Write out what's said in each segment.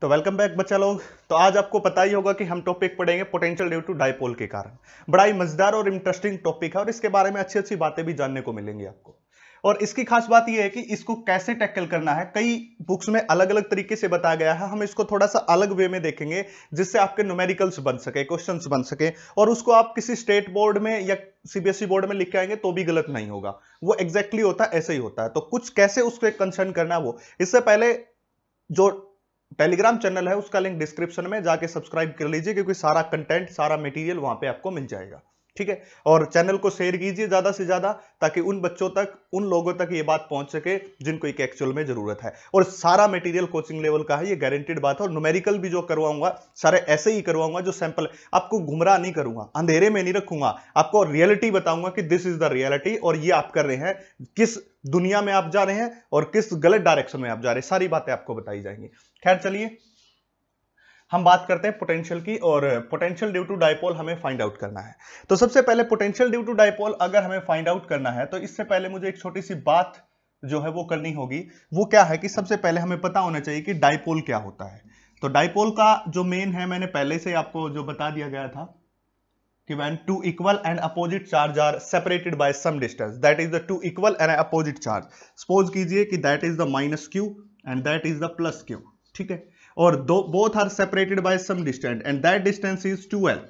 तो welcome back बच्चा लोग तो आज आपको पता ही होगा कि हम टॉपिक पढ़ेंगे पोटेंशियल ड्यू टू डायपोल के कारण बड़ा ही मजेदार और इंटरेस्टिंग टॉपिक है और इसके बारे में अच्छी अच्छी बातें भी जानने को मिलेंगी आपको और इसकी खास बात यह है कि इसको कैसे टैकल करना है कई बुक्स में अलग अलग तरीके से बताया गया है हम इसको थोड़ा सा अलग वे में देखेंगे जिससे आपके न्यूमेरिकल्स बन सके क्वेश्चंस बन सके और उसको आप किसी स्टेट बोर्ड में या सीबीएसई बोर्ड e में लिख के आएंगे तो भी गलत नहीं होगा वो एग्जैक्टली exactly होता है ऐसे ही होता है तो कुछ कैसे उसको कंसर्न करना वो इससे पहले जो टेलीग्राम चैनल है उसका लिंक डिस्क्रिप्शन में जाके सब्सक्राइब कर लीजिए क्योंकि सारा कंटेंट सारा मटेरियल वहां पे आपको मिल जाएगा ठीक है और चैनल को शेयर कीजिए ज़्यादा से ज़्यादा ताकि उन बच्चों तक उन लोगों तक ये बात पहुंच सके जिनको एक एक्चुअल में ज़रूरत है और सारा मटेरियल कोचिंग लेवल का है ये गारंटेड बात है और न्यूमेरिकल भी जो करवाऊंगा सारे ऐसे ही करवाऊंगा जो सैंपल आपको गुमराह नहीं करूंगा अंधेरे में नहीं रखूंगा आपको रियलिटी बताऊंगा कि दिस इज द रियलिटी और ये आप कर रहे हैं किस दुनिया में आप जा रहे हैं और किस गलत डायरेक्शन में आप जा रहे हैं सारी बातें आपको बताई जाएंगी खैर चलिए हम बात करते हैं पोटेंशियल की और पोटेंशियल ड्यू टू डायपोल हमें फाइंड आउट करना है तो सबसे पहले पोटेंशियल ड्यू टू डायपोल अगर हमें फाइंड आउट करना है तो इससे पहले मुझे एक छोटी सी बात जो है वो करनी होगी वो क्या है कि सबसे पहले हमें पता होना चाहिए कि डायपोल क्या होता है तो डायपोल का जो मेन है मैंने पहले से आपको जो बता दिया गया था कि when two equal and opposite charge are separated by some distance that is the two equal and opposite charge suppose कीजिए कि that is the minus Q and that is the plus Q ठीक है और दो both are separated by some distance and that distance is L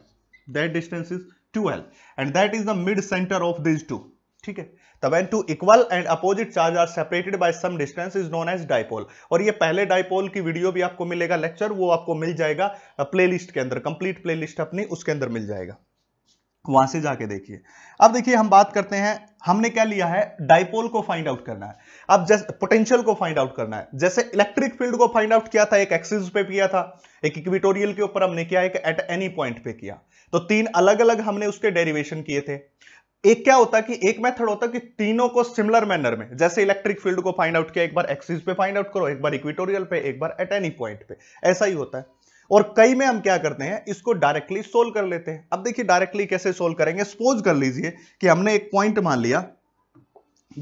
that distance is L and that is the mid centre of this two ठीक है तब when to equal and opposite charge are separated by some distance is known as dipole और ये पहले dipole की video भी आपको मिलेगा लेक्चर वो आपको मिल जाएगा प्लेलिस्ट के अंदर कंप्लीट प्लेलिस्ट अपनी उसके अंदर मिल जाएगा वहां से जाके देखिए अब देखिए हम बात करते हैं हमने क्या लिया है डाइपोल को फाइंड आउट करना है अब जैसे पोटेंशियल को फाइंड आउट करना है जैसे इलेक्ट्रिक फील्ड को फाइंड आउट किया था एक एक्सिस पे किया था एक इक्विटोरियल के ऊपर हमने किया एक एट एनी पॉइंट पे किया तो तीन अलग अलग हमने उसके डेरिवेशन किए थे एक क्या होता कि एक मेथड होता कि तीनों को सिमिलर मैनर में जैसे इलेक्ट्रिक फील्ड को फाइंड आउट किया एक बार एक्सिस पे फाइंड आउट करो एक बार इक्विटोरियल पे एक बार एट एनी पॉइंट पे ऐसा ही होता है और कई में हम क्या करते हैं इसको डायरेक्टली सोल्व कर लेते हैं अब देखिए डायरेक्टली कैसे सोल्व करेंगे सपोज कर लीजिए कि हमने एक पॉइंट मान लिया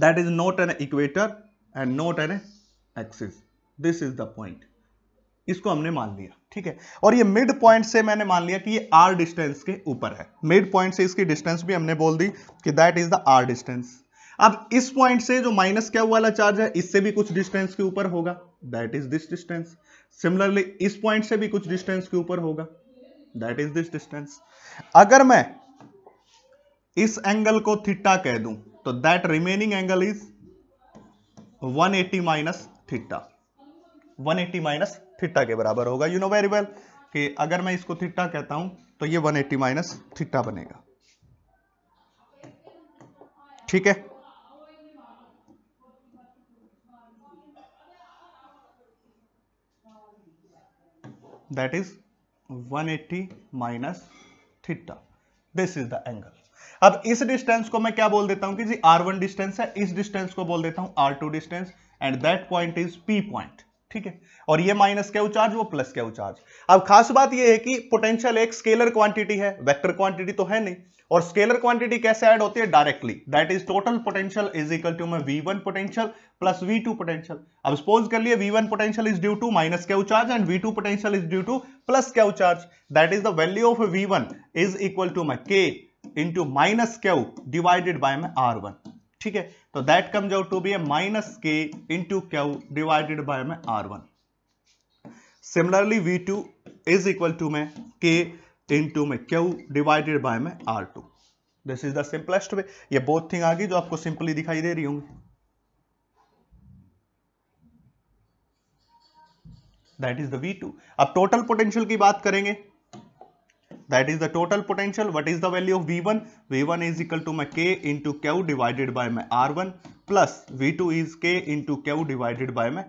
that is not an equator and not an axis this is the point इसको हमने मान लिया ठीक है और ये मिड पॉइंट से मैंने मान लिया कि ये आर डिस्टेंस के ऊपर है मिड पॉइंट से इसकी डिस्टेंस भी हमने बोल दी कि that is the R distance अब इस पॉइंट से जो माइनस क्या वाला चार्ज है इससे भी कुछ डिस्टेंस के ऊपर होगा that is this distance similarly इस पॉइंट से भी कुछ डिस्टेंस के ऊपर होगा दैट इज दिस डिस्टेंस अगर मैं इस एंगल को थिट्टा कह दूं तो that remaining angle is 180 eighty minus theta one eighty minus theta के बराबर होगा यू नो वेरी वेल कि अगर मैं इसको थिट्टा कहता हूं तो ये 180 एटी माइनस थिट्टा बनेगा ठीक है that is 180 minus theta this is the angle अब इस डिस्टेंस को मैं क्या बोल देता हूं कि जी आर वन डिस्टेंस है इस डिस्टेंस को बोल देता हूं R two distance and that point is P point ठीक है और ये माइनस क्यू चार्ज वो प्लस क्या चार्ज अब खास बात ये है कि पोटेंशियल एक स्केलर क्वांटिटी है वेक्टर क्वांटिटी तो है नहीं और स्केलर क्वांटिटी कैसे ऐड होती है directly that is total potential is equal to my V one potential plus V two potential अब सपोज कर लिए V one potential is due to minus Q charge and V two potential is due to plus Q charge that is the value of V one is equal to my K into minus Q divided by my R one ठीक है तो that comes out to be a minus K into Q divided by में R one similarly V two is equal to में K into my Q divided by में R two this is the simplest way ये both thing आ गई जो आपको simply दिखाई दे रही होंगी that is the V2. Two अब टोटल पोटेंशियल की बात करेंगे that is the total potential what is the value of v1 v1 is equal to my k into q divided by my r1 plus v2 is k into q divided by my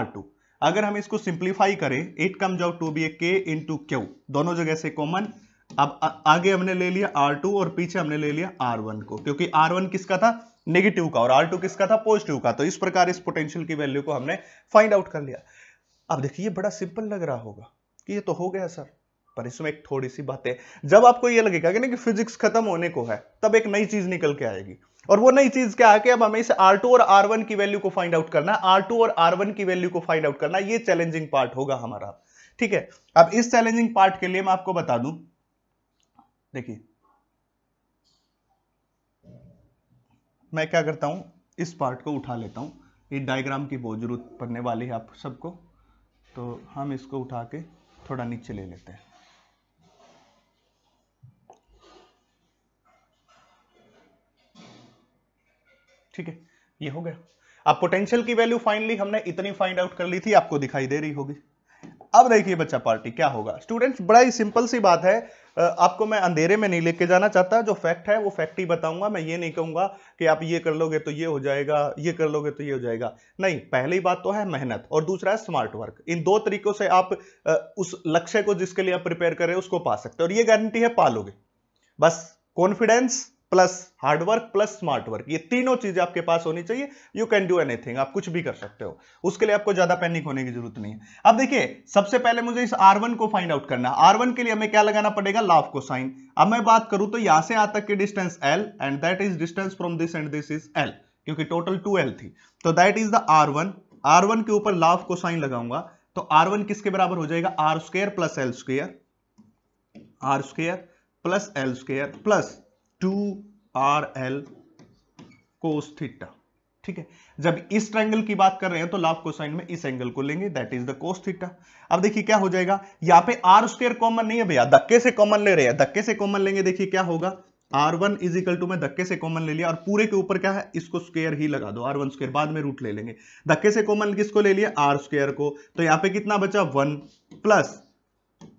r2 अगर हम इसको simplify करें it comes out to be a K into Q दोनों जगह से common अब आ, आगे हमने ले लिया आर टू और पीछे हमने ले लिया आर वन को क्योंकि आर वन किसका था नेगेटिव का और आर टू किसका था पॉजिटिव का तो इस प्रकार इस पोटेंशियल की वैल्यू को हमने फाइंड आउट कर लिया अब देखिए बड़ा सिंपल लग रहा होगा कि ये तो हो गया सर पर इसमें एक थोड़ी सी बातें जब आपको यह लगेगा कि नहीं कि फिजिक्स खत्म होने को है तब एक नई चीज निकल के आएगी और वो नई चीज क्या है कि अब हमें इस R2 और R1 की वैल्यू को फाइंड आउट करना R2 और R1 की वैल्यू को फाइंड आउट करना ये चैलेंजिंग पार्ट होगा हमारा ठीक है अब इस चैलेंजिंग पार्ट के लिए मैं आपको बता दूं देखिए मैं क्या करता हूं इस पार्ट को उठा लेता हूं ये डायग्राम की बहुत जरूरत पड़ने वाली है आप सबको तो हम इसको उठा के थोड़ा नीचे ले लेते हैं ठीक है ये हो गया अब पोटेंशियल की वैल्यू फाइनली हमने इतनी फाइंड आउट कर ली थी आपको दिखाई दे रही होगी अब देखिए बच्चा पार्टी क्या होगा स्टूडेंट्स बड़ा ही सिंपल सी बात है आपको मैं अंधेरे में नहीं लेके जाना चाहता जो फैक्ट है वो फैक्ट ही बताऊंगा मैं ये नहीं कहूंगा कि आप ये कर लोगे तो ये हो जाएगा ये कर लोगे तो ये हो जाएगा नहीं पहली बात तो है मेहनत और दूसरा है स्मार्ट वर्क इन दो तरीकों से आप उस लक्ष्य को जिसके लिए आप प्रिपेयर करें उसको पा सकते हो और ये गारंटी है पालोगे बस confidence plus hard work plus smart work ये तीनों चीजें आपके पास होनी चाहिए यू कैन डू एनीथिंग आप कुछ भी कर सकते हो उसके लिए आपको ज्यादा पैनिक होने की जरूरत नहीं है अब देखिए सबसे पहले मुझे इस R1 को फाइंड आउट करना R1 के लिए हमें क्या लगाना पड़ेगा लाफ को साइन अब मैं बात करूं तो यहां से आ तक की distance L and that is distance from this end this is L क्योंकि टोटल टू एल थी तो that is the R one R one के ऊपर लाफ को साइन लगाऊंगा तो आर वन किसके बराबर हो जाएगा R square plus L square R square plus L square plus two R L cos theta ठीक है जब इस ट्रैंगल की बात कर रहे हैं तो लाभ कोसाइन में इस एंगल को लेंगे that is the cos theta अब देखिए क्या हो जाएगा यहां पे आर स्क्र कॉमन नहीं है भैया धक्के से कॉमन ले रहे हैं धक्के से कॉमन लेंगे देखिए क्या होगा R one is equal to मैं धक्के से कॉमन ले लिया और पूरे के ऊपर क्या है इसको स्क्वेयर ही लगा दो आर वन स्क्वेयर बाद में रूट ले लेंगे धक्के से कॉमन किसको ले लिया आर स्क्वेयर को तो यहां पे कितना बचा one plus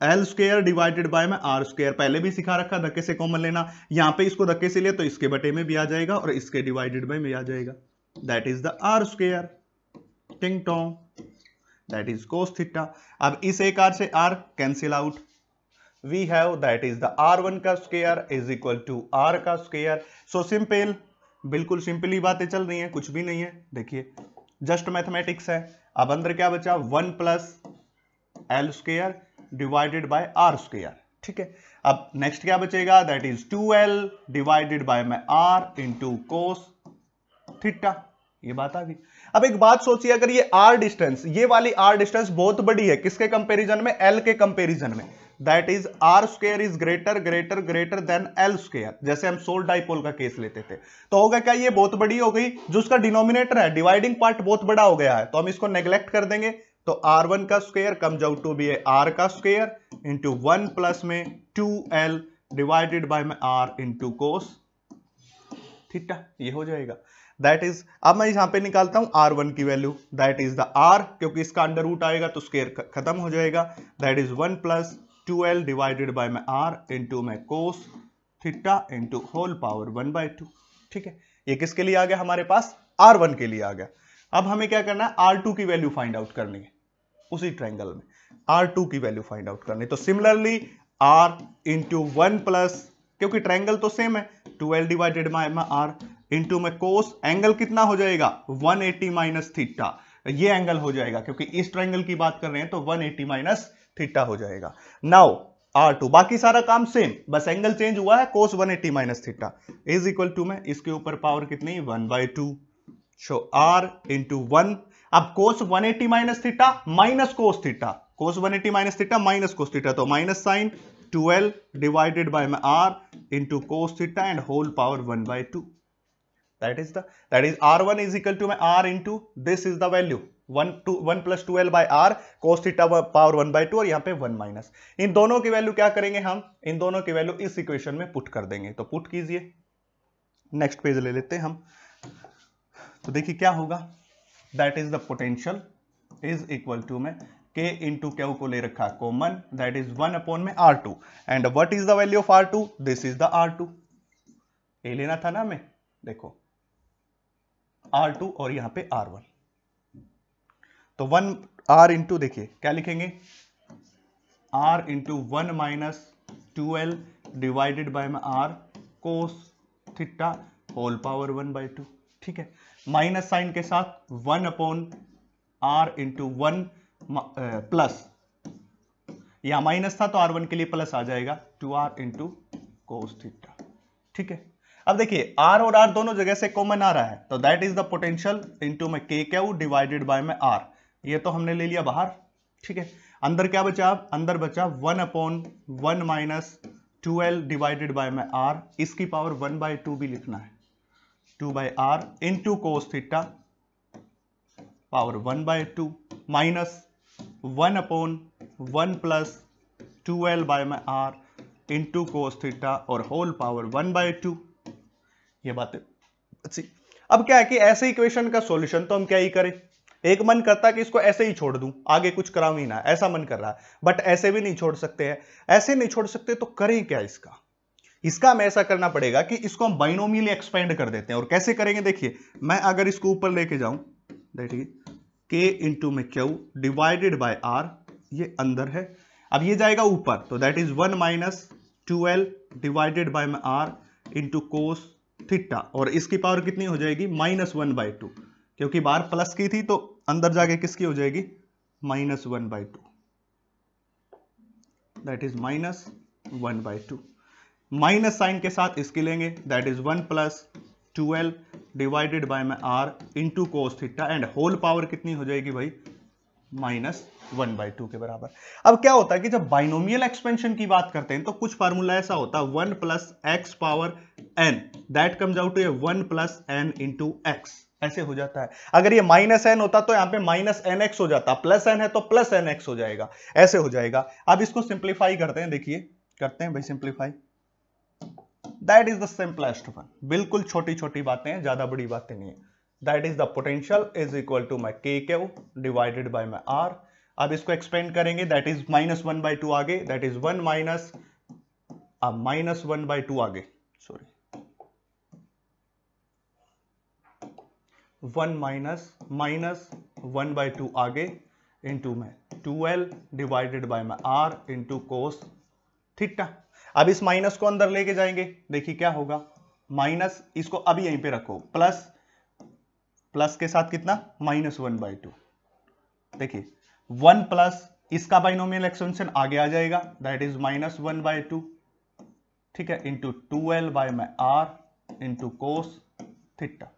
L square divided by में आर स्क्र पहले भी सिखा रखा धक्के से कॉमन लेना यहां पे इसको धक्के से लिया तो इसके बटे में भी आ जाएगा और इसके डिवाइडेड बाय में आ जाएगा that is the R square टिंग टोंग दैट इज कोस थीटा अब इस एक आर से R cancel out we have that is the R one का square is equal to R का स्क्र सो सिंपल बिल्कुल सिंपली बातें चल रही हैं कुछ भी नहीं है देखिए जस्ट मैथमेटिक्स है अब अंदर क्या बचा one plus L square divided by R square ठीक है अब नेक्स्ट क्या बचेगा that is two L divided by my R into cos theta ये बात आ गई अब एक बात सोचिए अगर ये आर डिस्टेंस ये वाली आर डिस्टेंस बहुत बड़ी है किसके कंपेरिजन में एल के कंपेरिजन में that is R square is greater greater greater than L square जैसे हम सोल डाइपोल का केस लेते थे तो होगा क्या ये बहुत बड़ी हो गई जो उसका डिनोमिनेटर है डिवाइडिंग पार्ट बहुत बड़ा हो गया है तो हम इसको नेग्लेक्ट कर देंगे तो आर वन का square comes out to be a R का square into one plus my two L divided by में आर इंटू कोस थीटा ये हो जाएगा दैट इज अब मैं यहां पे निकालता हूं आर वन की value that is the R क्योंकि इसका अंडर रूट आएगा तो स्केयर खत्म हो जाएगा that is one plus two L divided by my R into my cos theta into whole power one by two ठीक है ये किसके लिए आ गया हमारे पास आर वन के लिए आ गया अब हमें क्या करना है आर टू की वैल्यू फाइंड आउट करनी है उसी ट्राइंगल में आर टू की वैल्यू फाइंड आउट करनी तो similarly R into one plus क्योंकि ट्राइंगल तो सेम है two L divided my R into my cos angle कितना हो जाएगा वन एटी माइनस थीटा ये एंगल हो जाएगा क्योंकि इस ट्राइंगल की बात कर रहे हैं तो वन एटी माइनस थीटा हो जाएगा नाउ आर टू बाकी सारा काम सेम बस एंगल चेंज हुआ है cos one eighty minus theta is equal to my इसके ऊपर पावर कितनी one by two so R into one अब cos 180 eighty minus theta minus cos theta cos 180 eighty minus theta minus cos theta तो minus sign 12 divided by R into cos theta and whole power one by two that is that is R one is equal to my R into this is the value 1 to 1 plus 12 by r cos theta power 1 by two और यहाँ पे 1 minus इन दोनों की value क्या करेंगे हम इन दोनों की वैल्यू इस इक्वेशन में पुट कर देंगे तो पुट कीजिए नेक्स्ट पेज ले लेते हैं हम तो देखिए क्या होगा that is the potential is equal to में के इंटू क्यू को ले रखा common that is one upon में R two and what is the value of R two this is the R two ये लेना था ना हमें देखो आर टू और यहां पे आर वन तो वन आर इंटू देखिए क्या लिखेंगे R into one minus L divided by में R cos theta whole power one by two ठीक है माइनस साइन के साथ one upon R into one plus या माइनस था तो आर वन के लिए प्लस आ जाएगा two R into cos theta ठीक है अब देखिए आर और आर दोनों जगह से कॉमन आ रहा है तो that is the potential into में के क्यू डिवाइडेड बाय में आर ये तो हमने ले लिया बाहर ठीक है अंदर क्या बचा अंदर बचा one upon one minus two divided by में आर इसकी पावर वन बाय टू भी लिखना है two by R into cos theta power one by two minus one upon one plus two L by my R into cos theta और whole power one by two ये बात है अब क्या है कि ऐसे इक्वेशन का सॉल्यूशन तो हम क्या ही करें एक मन करता कि इसको ऐसे ही छोड़ दूं आगे कुछ कराऊं ही ना ऐसा मन कर रहा है बट ऐसे भी नहीं छोड़ सकते हैं ऐसे नहीं छोड़ सकते तो करें क्या इसका इसका हमें ऐसा करना पड़ेगा कि इसको हम बाइनोमियली एक्सपेंड कर देते हैं और कैसे करेंगे देखिए मैं अगर इसको ऊपर लेके जाऊं देखिए के into my Q divided by are ये अंदर है अब ये जाएगा ऊपर तो that is one minus twelve divided by में आर इंटू कोस थीटा और इसकी पावर कितनी हो जाएगी माइनस वन बाई टू क्योंकि बार प्लस की थी तो अंदर जाके किसकी हो जाएगी minus one by two that is minus one by two minus sign के साथ इसके लेंगे that is one plus twelve divided by में R into cos theta and whole power कितनी हो जाएगी भाई माइनस वन बाई टू के बराबर अब क्या होता है कि जब बाइनोमियल एक्सपेंशन की बात करते हैं तो कुछ फार्मूला ऐसा होता है one plus X power N that comes out to a one plus N into X ऐसे हो जाता है अगर ये माइनस एन होता तो यहां पे माइनस एन एक्स हो जाता प्लस एन है तो प्लस एन एक्स हो जाएगा ऐसे हो जाएगा अब इसको सिंप्लीफाई करते हैं देखिए करते हैं भाई simplify that is the simplest one बिल्कुल छोटी छोटी बातें हैं ज्यादा बड़ी बातें नहीं है that is the potential is equal to my K K divided by my are अब इसको एक्सपेंड करेंगे that is minus one by two आगे दैट इज वन माइनस अब माइनस वन बाई टू आगे sorry one minus minus one by two आगे into में two L divided by my R into cos theta अब इस minus को अंदर लेके जाएंगे देखिए क्या होगा माइनस इसको अभी यहीं पे रखो प्लस प्लस के साथ कितना माइनस वन बाई टू देखिए वन प्लस इसका बाइनोमियल एक्सटेंशन आगे आ जाएगा that is minus one by two ठीक है into two L by my R into cos theta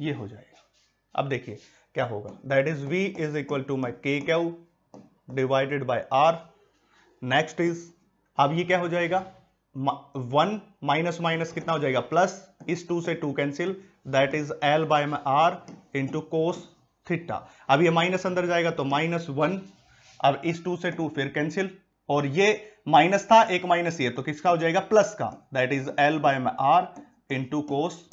ये हो जाएगा अब देखिए क्या होगा that is V is equal to my K Q divided by R next is अब ये क्या हो जाएगा वन माइनस माइनस कितना हो जाएगा प्लस इस टू से two cancel that is L by R into cos theta अब ये माइनस अंदर जाएगा तो माइनस वन अब इस टू से टू फिर कैंसिल और ये माइनस था एक माइनस ये तो किसका हो जाएगा प्लस का that is L by R into cos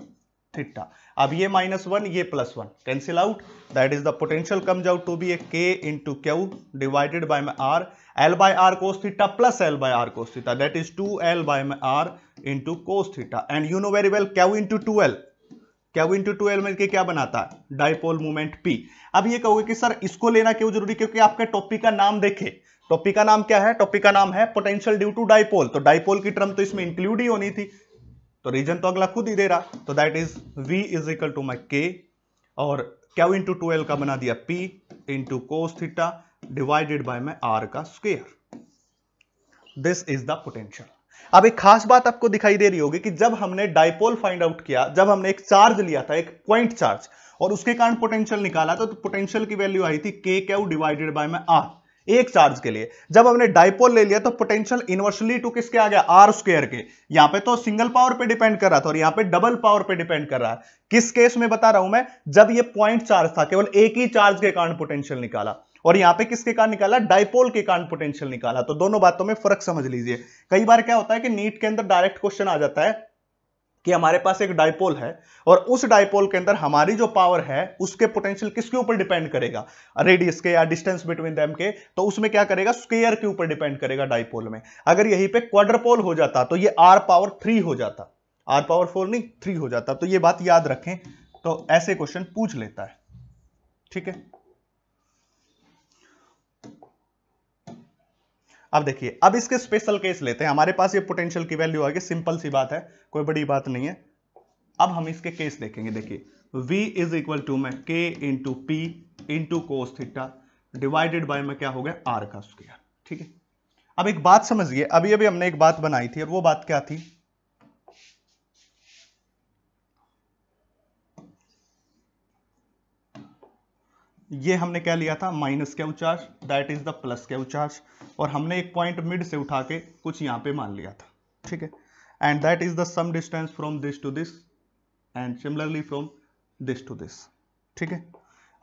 theta अब ये माइनस वन ये plus one cancel out that is the potential comes out to be a K into Q divided by my R L by R cos theta plus L by R cos theta that is two L by my R into cos theta and you know very well Q into two L Q into two L मिल क्या बनाता है dipole movement P अब ये कहोगे कि sir इसको लेना क्यों जरूरी क्योंकि आपके टॉपिक का नाम देखे टॉपिक का नाम क्या है टॉपिक का नाम है पोटेंशियल ड्यू टू डायपोल तो डायपोल की टर्म तो इसमें इंक्लूड ही होनी थी तो रीजन तो अगला खुद ही दे रहा तो that is v is equal to my K और क्या इंटू ट्वेल्व का बना दिया p into cos theta divided by my R का square this is the potential अब एक खास बात आपको दिखाई दे रही होगी कि जब हमने डायपोल फाइंड आउट किया जब हमने एक चार्ज लिया था एक पॉइंट चार्ज और उसके कारण पोटेंशियल निकाला था तो पोटेंशियल की वैल्यू आई थी K Q divided by my R एक चार्ज के लिए जब हमने डायपोल ले लिया तो पोटेंशियल इनवर्सली टू किसके आ गया आर स्क्वेयर के यहां पे तो सिंगल पावर पे डिपेंड कर रहा था और यहां पे डबल पावर पे डिपेंड कर रहा है किस केस में बता रहा हूं मैं जब ये पॉइंट चार्ज था केवल एक ही चार्ज के कारण पोटेंशियल निकाला और यहां पे किसके कारण निकाला डायपोल के कारण पोटेंशियल निकाला तो दोनों बातों में फर्क समझ लीजिए कई बार क्या होता है कि नीट के अंदर डायरेक्ट क्वेश्चन आ जाता है कि हमारे पास एक डायपोल है और उस डायपोल के अंदर हमारी जो पावर है उसके पोटेंशियल किसके ऊपर डिपेंड करेगा रेडियस के या डिस्टेंस बिटवीन देम के तो उसमें क्या करेगा स्केयर के ऊपर डिपेंड करेगा डायपोल में अगर यहीं पे क्वाड्रपोल हो जाता तो ये आर पावर थ्री हो जाता आर पावर फोर नहीं थ्री हो जाता तो ये बात याद रखें तो ऐसे क्वेश्चन पूछ लेता है ठीक है अब देखिए अब इसके स्पेशल केस लेते हैं हमारे पास ये पोटेंशियल की वैल्यू आ गई सिंपल सी बात है कोई बड़ी बात नहीं है अब हम इसके केस देखेंगे देखिए v is equal to K k into P into cos theta divided by में क्या हो गया आर का स्क्वायर ठीक है अब एक बात समझिए अभी अभी हमने एक बात बनाई थी और वो बात क्या थी ये हमने क्या लिया था माइनस के उचार्ज दैट इज द प्लस के उचार्ज और हमने एक पॉइंट मिड से उठा के कुछ यहाँ पे मान लिया था ठीक है and that is the sum distance from this to this and similarly from this to this ठीक है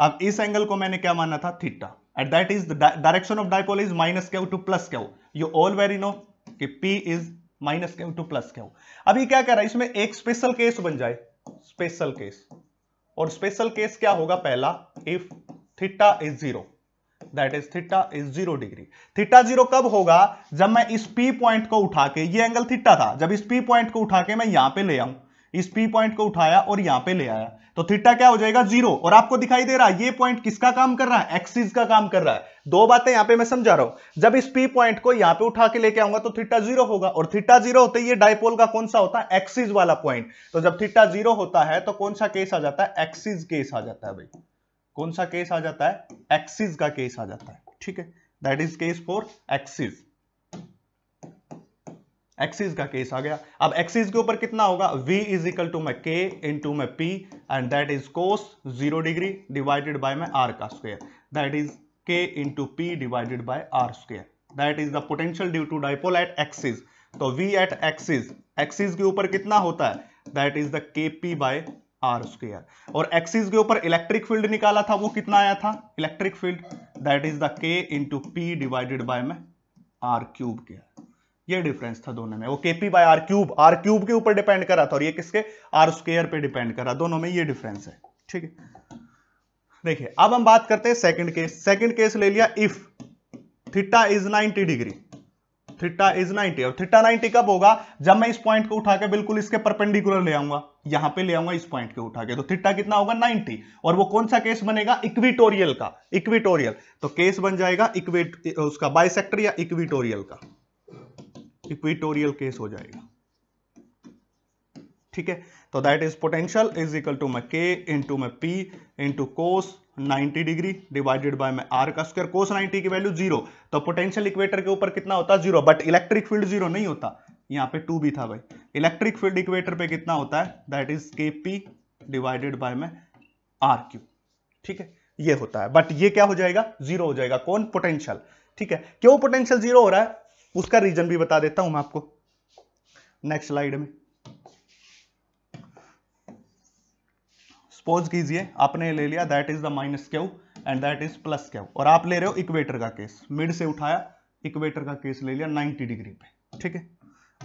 अब इस एंगल को मैंने क्या माना था theta and that is the direction of dipole is minus K to plus K you all very know कि P is minus K to plus K अभी क्या कह रहा है इसमें एक स्पेशल केस बन जाए स्पेशल केस और स्पेशल केस क्या होगा पहला if theta is zero That is theta is zero degree. Theta zero कब होगा जब मैं इस P point को उठा के ये angle theta था जब इस P point को उठा के मैं यहां पे ले आऊं इस P point को उठाया और यहां पे ले आया तो theta क्या हो जाएगा zero. और आपको दिखाई दे रहा है ये point किसका काम कर रहा है एक्सिस का काम कर रहा है दो बातें यहां पे मैं समझा रहा हूं जब इस P point को यहां पे उठा के लेके आऊंगा तो थीटा जीरो होगा और थीटा जीरो होते ये डायपोल का कौन सा होता है एक्सिस वाला पॉइंट तो जब थीटा जीरो होता है तो कौन सा केस आ जाता है एक्सिस केस आ जाता है भाई कौन सा केस आ जाता है एक्सिस का केस आ जाता है ठीक है that is case for axis axis का केस आ गया अब एक्सिस के ऊपर कितना होगा v is equal to my K into my P and that is cos zero degree divided by my r का square that is k two P divided by R square that is the potential due to dipole at axis तो v at axis axis के ऊपर कितना होता है that is the K P by R square और axis के ऊपर electric field निकाला था वो कितना आया था electric field that is the K into P divided by में आर क्यूब के ये डिफरेंस था दोनों में वो K P by R cube R cube के ऊपर डिपेंड कर रहा था और ये किसके आर स्क्र पे डिपेंड कर रहा दोनों में ये डिफरेंस है ठीक है देखिए अब हम बात करते हैं सेकंड केस सेकंड केस ले लिया if theta is 90 degree theta is 90 और थीटा 90 कब होगा जब मैं इस पॉइंट को उठाकर बिल्कुल इसके परपेंडिकुलर ले आऊंगा यहां पे ले आऊंगा इस पॉइंट के उठा के तो थीटा कितना होगा 90 और वो कौन सा केस बनेगा इक्विटोरियल का इक्विटोरियल तो केस बन जाएगा इक्वेट उसका बाइसेक्टर या इक्विटोरियल का इक्विटोरियल केस हो जाएगा ठीक है तो that is potential is equal to my K into my P into cos 90 degree divided by में आर का स्क्वायर कोस 90 की वैल्यू जीरो तो पोटेंशियल इक्वेटर के ऊपर कितना होता है zero but electric field zero नहीं होता यहाँ पे टू भी था भाई इलेक्ट्रिक फील्ड इक्वेटर पे कितना होता है that is K P divided by में आर क्यू ठीक है ये होता है बट ये क्या हो जाएगा जीरो हो जाएगा कौन पोटेंशियल ठीक है क्यों पोटेंशियल जीरो हो रहा है उसका रीजन भी बता देता हूं मैं आपको नेक्स्ट स्लाइड में सपोज कीजिए आपने ले लिया that is the minus Q and that is plus Q और आप ले रहे हो इक्वेटर का केस मिड से उठाया इक्वेटर का केस ले लिया 90 डिग्री पे ठीक है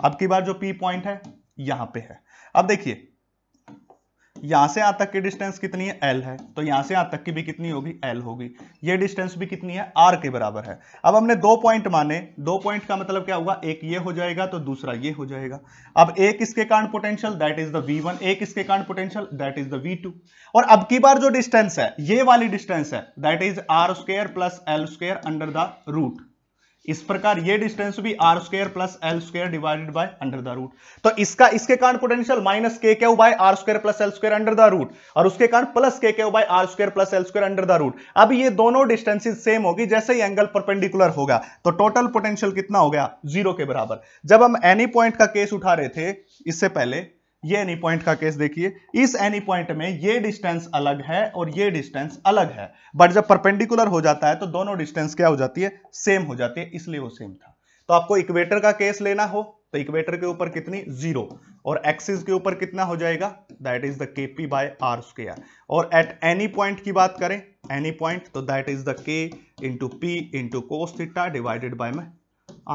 अब की बार जो पी पॉइंट है यहां पे है अब देखिए यहां से आ तक की डिस्टेंस कितनी है एल है तो यहां से आ तक की भी कितनी होगी एल होगी ये डिस्टेंस भी कितनी है आर के बराबर है अब हमने दो पॉइंट माने दो पॉइंट का मतलब क्या होगा एक ये हो जाएगा तो दूसरा ये हो जाएगा अब एक इसके कारण potential that is the V one एक इसके कारण potential that is the V two और अब की बार जो डिस्टेंस है ये वाली डिस्टेंस है that is R square plus L square under the root इस प्रकार ये डिस्टेंस भी R square plus L square divided by under the root तो इसका इसके कारण potential minus K Q by R square plus L square under the root और उसके कारण plus K Q by R square plus L square under the root अब ये दोनों डिस्टेंसिस सेम होगी जैसे ही एंगल परपेंडिकुलर होगा तो टोटल पोटेंशियल कितना हो गया जीरो के बराबर जब हम एनी पॉइंट का केस उठा रहे थे इससे पहले ये एनी पॉइंट का केस देखिए इस एनी पॉइंट में ये डिस्टेंस अलग है और ये डिस्टेंस अलग है बट जब परपेंडिकुलर हो जाता है तो दोनों डिस्टेंस क्या हो जाती है सेम हो जाती है इसलिए वो सेम था तो आपको इक्वेटर का केस लेना हो तो इक्वेटर के ऊपर कितनी जीरो और एक्सिस के ऊपर कितना हो जाएगा that is the K P by R square और एट एनी पॉइंट की बात करें एनी पॉइंट तो that is the K into P into cos theta divided by में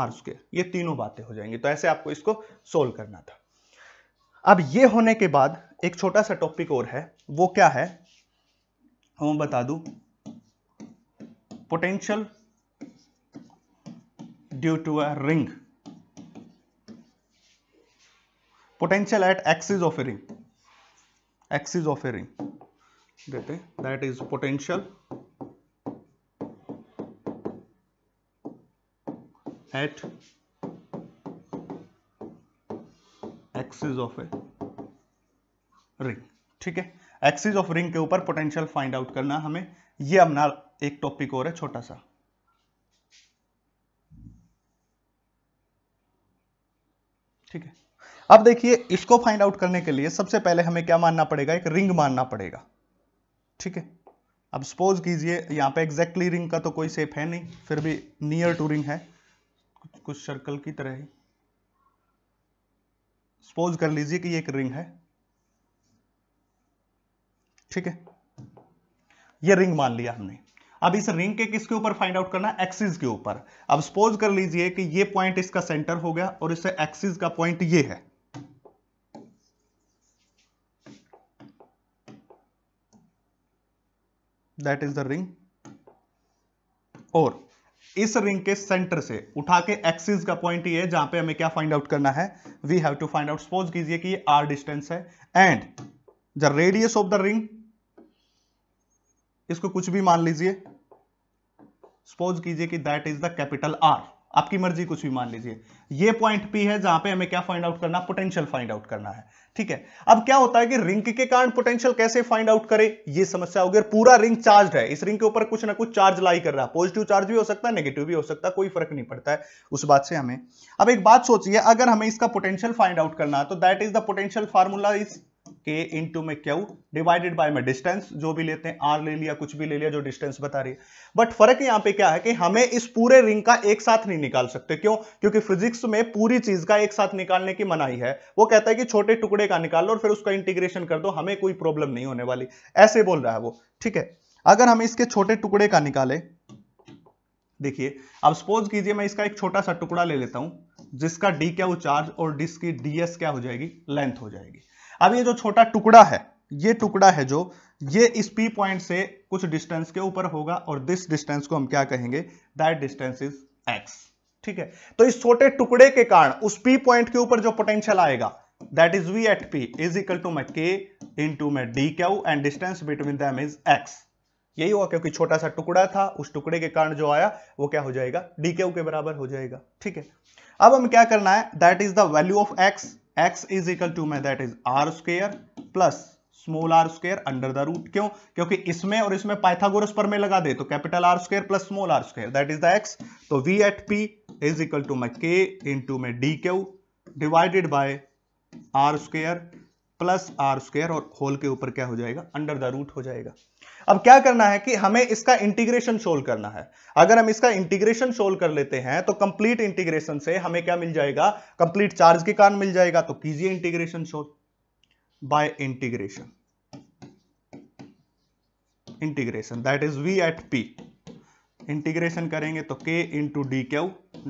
आर स्क्र ये तीनों बातें हो जाएंगी तो ऐसे आपको इसको सोल्व करना था अब ये होने के बाद एक छोटा सा टॉपिक और है वो क्या है हम बता दू potential due to a ring potential at axis of a ring axis of a ring देते that is potential at axis of a ring ठीक है एक्सिस ऑफ रिंग के ऊपर पोटेंशियल फाइंड आउट करना हमें ये अपना एक टॉपिक और है छोटा सा ठीक है अब देखिए इसको फाइंड आउट करने के लिए सबसे पहले हमें क्या मानना पड़ेगा एक रिंग मानना पड़ेगा ठीक है अब सपोज कीजिए यहां पे एग्जैक्टली exactly रिंग का तो कोई सेफ है नहीं फिर भी नियर टू रिंग है कुछ सर्कल की तरह ही सपोज कर लीजिए कि ये एक रिंग है ठीक है ये रिंग मान लिया हमने अब इस रिंग के किसके ऊपर फाइंड आउट करना एक्सिस के ऊपर अब सपोज कर लीजिए कि ये पॉइंट इसका सेंटर हो गया और इससे एक्सिस का पॉइंट ये है दैट इज द रिंग और इस रिंग के सेंटर से उठा के एक्सिस का पॉइंट ये है जहां पे हमें क्या फाइंड आउट करना है we have to find out suppose कीजिए कि ये आर डिस्टेंस है and the radius of the ring इसको कुछ भी मान लीजिए सपोज कीजिए कि that is the capital R आपकी मर्जी कुछ भी मान लीजिए ये पॉइंट पी है जहां पे हमें क्या फाइंड आउट करना पोटेंशियल फाइंड आउट करना है ठीक है अब क्या होता है कि रिंग के कारण पोटेंशियल कैसे फाइंड आउट करे ये समस्या होगी पूरा रिंग चार्ज है इस रिंग के ऊपर कुछ ना कुछ चार्ज लाई कर रहा है पॉजिटिव चार्ज भी हो सकता है नेगेटिव भी हो सकता है कोई फर्क नहीं पड़ता है उस बात से हमें अब एक बात सोचिए अगर हमें इसका पोटेंशियल फाइंड आउट करना है तो that is the potential formula is K into में क्यू डिवाइडेड बाय में डिस्टेंस जो भी लेते हैं आर ले लिया कुछ भी ले लिया जो डिस्टेंस बता रही है बट फर्क यहां पे क्या है कि हमें इस पूरे रिंग का एक साथ नहीं निकाल सकते क्यों क्योंकि फिजिक्स में पूरी चीज का एक साथ निकालने की मनाही है वो कहता है कि छोटे टुकड़े का निकाल लो और फिर उसका इंटीग्रेशन कर दो हमें कोई प्रॉब्लम नहीं होने वाली ऐसे बोल रहा है वो ठीक है अगर हम इसके छोटे टुकड़े का निकाले देखिए अब सपोज कीजिए मैं इसका एक छोटा सा टुकड़ा ले लेता हूं जिसका डी क्या चार्ज और डिस्क की डीएस क्या हो जाएगी लेंथ हो जाएगी अब ये जो छोटा टुकड़ा है ये टुकड़ा है जो ये इस पी पॉइंट से कुछ डिस्टेंस के ऊपर होगा और दिस डिस्टेंस को हम क्या कहेंगे दैट डिस्टेंस इज एक्स ठीक है तो इस छोटे टुकड़े के कारण उस पी पॉइंट के ऊपर जो पोटेंशियल आएगा that is V at P is equal to my K to my D Q and distance between them is X यही हुआ क्योंकि छोटा सा टुकड़ा था उस टुकड़े के कारण जो आया वो क्या हो जाएगा डी के बराबर हो जाएगा ठीक है अब हम क्या करना है that is the value of X X is equal to में that is R square plus small R square under the root क्यों क्योंकि इसमें और इसमें पाइथागोरस पर में लगा दे तो capital R square plus small R square that is the X तो V at P is equal to में के टू में D Q divided by R square plus R square और होल के ऊपर क्या हो जाएगा अंडर द रूट हो जाएगा अब क्या करना है कि हमें इसका इंटीग्रेशन सोल्व करना है अगर हम इसका इंटीग्रेशन सोल्व कर लेते हैं तो कंप्लीट इंटीग्रेशन से हमें क्या मिल जाएगा कंप्लीट चार्ज के कारण मिल जाएगा तो कीजिए integration solve by integration integration that is V at P integration करेंगे तो k into D Q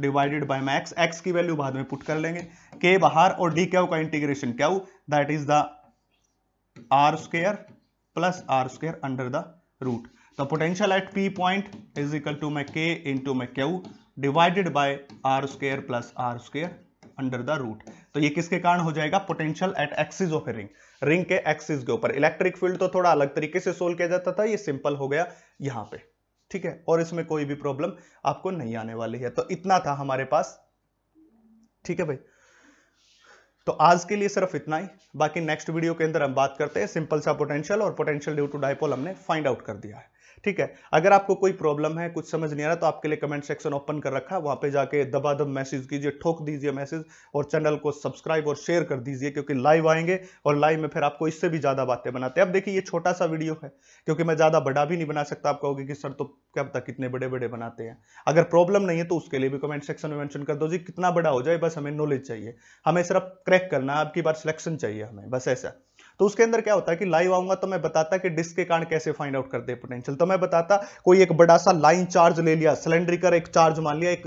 divided by max X की वैल्यू बाद में पुट कर लेंगे के बाहर और डी क्यू का इंटीग्रेशन क्या that is the R square plus R square under the root the potential at p point is equal to my k into my Q divided by R square plus R square under the root तो ये किसके कारण हो जाएगा potential at axis of ring ring के axis के ऊपर electric field तो थोड़ा अलग तरीके से सोल्व किया जाता था ये सिंपल हो गया यहां पे ठीक है और इसमें कोई भी प्रॉब्लम आपको नहीं आने वाली है तो इतना था हमारे पास ठीक है भाई तो आज के लिए सिर्फ इतना ही बाकी नेक्स्ट वीडियो के अंदर हम बात करते हैं सिंपल सा पोटेंशियल और पोटेंशियल ड्यू टू डायपोल हमने फाइंड आउट कर दिया है ठीक है अगर आपको कोई प्रॉब्लम है कुछ समझ नहीं आ रहा तो आपके लिए कमेंट सेक्शन ओपन कर रखा है वहां पे जाके दबा दब मैसेज कीजिए ठोक दीजिए मैसेज और चैनल को सब्सक्राइब और शेयर कर दीजिए क्योंकि लाइव आएंगे और लाइव में फिर आपको इससे भी ज़्यादा बातें बनाते हैं अब देखिए ये छोटा सा वीडियो है क्योंकि मैं ज़्यादा बड़ा भी नहीं बना सकता आप कहोगे कि सर तो क्या पता कितने बड़े बड़े बनाते हैं अगर प्रॉब्लम नहीं है तो उसके लिए भी कमेंट सेक्शन में मैंशन कर दो जी कितना बड़ा हो जाए बस हमें नॉलेज चाहिए हमें सिर्फ क्रैक करना है आपकी बार सिलेक्शन चाहिए हमें बस ऐसा तो उसके अंदर क्या होता है कि लाइव आऊंगा तो मैं बताता कि डिस्क के कारण कैसे फाइंड आउट करते हैं पोटेंशियल तो मैं बताता कोई एक बड़ा सा लाइन चार्ज ले लिया सिलेंड्रिकर एक चार्ज मान लिया एक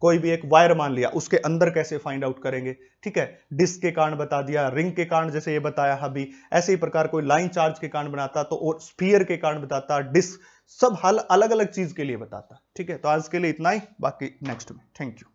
कोई भी एक वायर मान लिया उसके अंदर कैसे फाइंड आउट करेंगे ठीक है डिस्क के कारण बता दिया रिंग के कारण जैसे ये बताया अभी ऐसे ही प्रकार कोई लाइन चार्ज के कारण बनाता तो और स्पीयर के कारण बताता डिस्क सब हल अलग अलग चीज के लिए बताता ठीक है तो आज के लिए इतना ही बाकी नेक्स्ट में थैंक यू